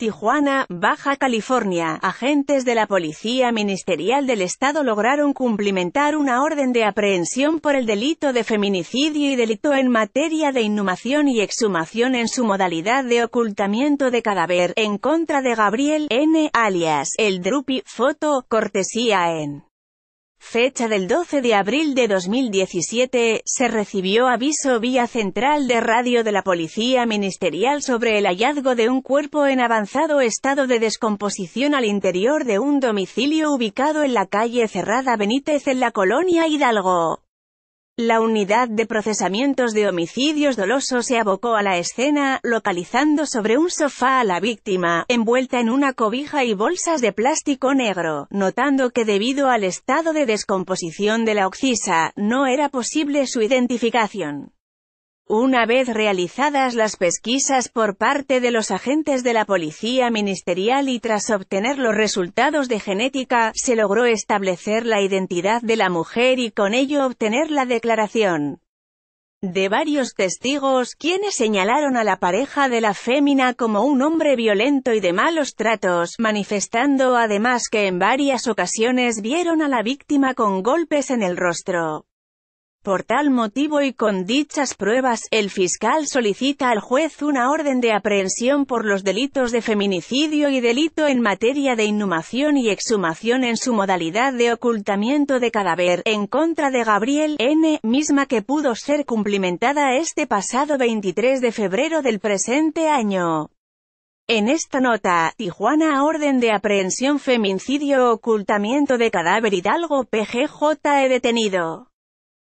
Tijuana, Baja California, agentes de la Policía Ministerial del Estado lograron cumplimentar una orden de aprehensión por el delito de feminicidio y delito en materia de inhumación y exhumación en su modalidad de ocultamiento de cadáver, en contra de Gabriel N. alias El Drupi, foto, cortesía en fecha del 12 de abril de 2017, se recibió aviso vía central de radio de la Policía Ministerial sobre el hallazgo de un cuerpo en avanzado estado de descomposición al interior de un domicilio ubicado en la calle Cerrada Benítez en la colonia Hidalgo. La unidad de procesamientos de homicidios dolosos se abocó a la escena, localizando sobre un sofá a la víctima, envuelta en una cobija y bolsas de plástico negro, notando que debido al estado de descomposición de la oxisa, no era posible su identificación. Una vez realizadas las pesquisas por parte de los agentes de la policía ministerial y tras obtener los resultados de genética, se logró establecer la identidad de la mujer y con ello obtener la declaración de varios testigos, quienes señalaron a la pareja de la fémina como un hombre violento y de malos tratos, manifestando además que en varias ocasiones vieron a la víctima con golpes en el rostro. Por tal motivo y con dichas pruebas, el fiscal solicita al juez una orden de aprehensión por los delitos de feminicidio y delito en materia de inhumación y exhumación en su modalidad de ocultamiento de cadáver, en contra de Gabriel N., misma que pudo ser cumplimentada este pasado 23 de febrero del presente año. En esta nota, Tijuana orden de aprehensión feminicidio ocultamiento de cadáver Hidalgo PGJ he detenido.